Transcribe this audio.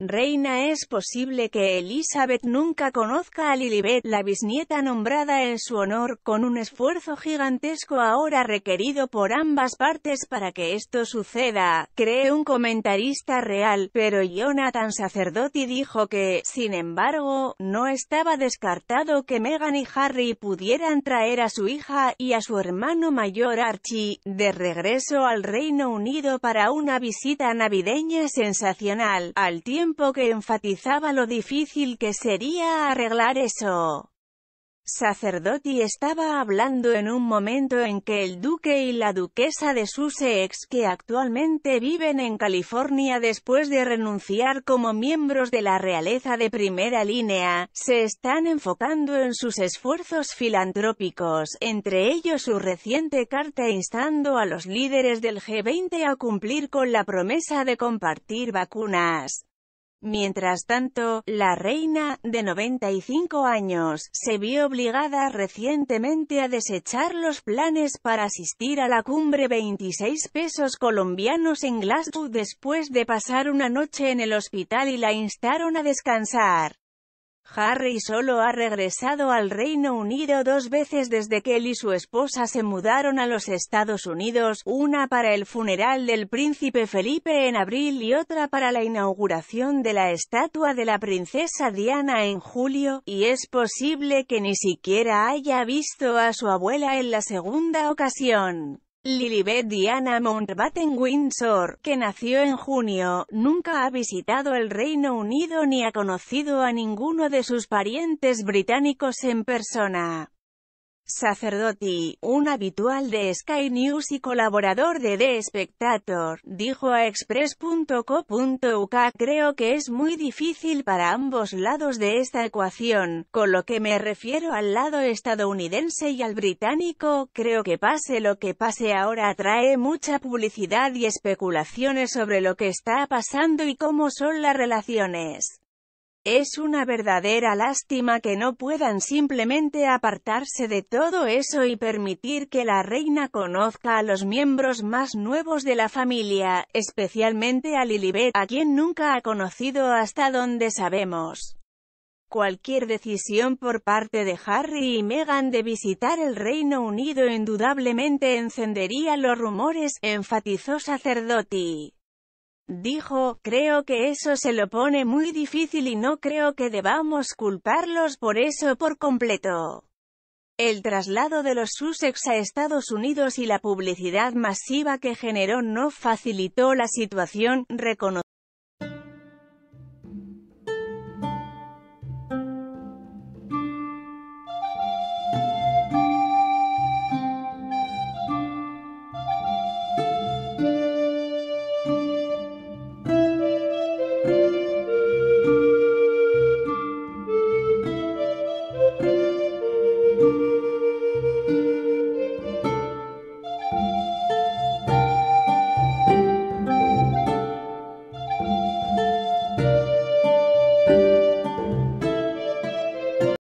reina es posible que Elizabeth nunca conozca a Lilibet, la bisnieta nombrada en su honor, con un esfuerzo gigantesco ahora requerido por ambas partes para que esto suceda, cree un comentarista real, pero Jonathan Sacerdoti dijo que, sin embargo, no estaba descartado que Meghan y Harry pudieran traer a su hija y a su hermano mayor Archie, de regreso al Reino Unido para una visita navideña sensacional, al tiempo que enfatizaba lo difícil que sería arreglar eso. Sacerdoti estaba hablando en un momento en que el duque y la duquesa de Sussex que actualmente viven en California después de renunciar como miembros de la realeza de primera línea, se están enfocando en sus esfuerzos filantrópicos, entre ellos su reciente carta instando a los líderes del G20 a cumplir con la promesa de compartir vacunas. Mientras tanto, la reina, de 95 años, se vio obligada recientemente a desechar los planes para asistir a la cumbre 26 pesos colombianos en Glasgow después de pasar una noche en el hospital y la instaron a descansar. Harry solo ha regresado al Reino Unido dos veces desde que él y su esposa se mudaron a los Estados Unidos, una para el funeral del príncipe Felipe en abril y otra para la inauguración de la estatua de la princesa Diana en julio, y es posible que ni siquiera haya visto a su abuela en la segunda ocasión. Lilibet Diana Mountbatten-Windsor, que nació en junio, nunca ha visitado el Reino Unido ni ha conocido a ninguno de sus parientes británicos en persona. Sacerdoti, un habitual de Sky News y colaborador de The Spectator, dijo a express.co.uk Creo que es muy difícil para ambos lados de esta ecuación, con lo que me refiero al lado estadounidense y al británico, creo que pase lo que pase ahora atrae mucha publicidad y especulaciones sobre lo que está pasando y cómo son las relaciones. Es una verdadera lástima que no puedan simplemente apartarse de todo eso y permitir que la reina conozca a los miembros más nuevos de la familia, especialmente a Lilibet, a quien nunca ha conocido hasta donde sabemos. Cualquier decisión por parte de Harry y Meghan de visitar el Reino Unido indudablemente encendería los rumores, enfatizó Sacerdoti. Dijo, creo que eso se lo pone muy difícil y no creo que debamos culparlos por eso por completo. El traslado de los Sussex a Estados Unidos y la publicidad masiva que generó no facilitó la situación, reconoció.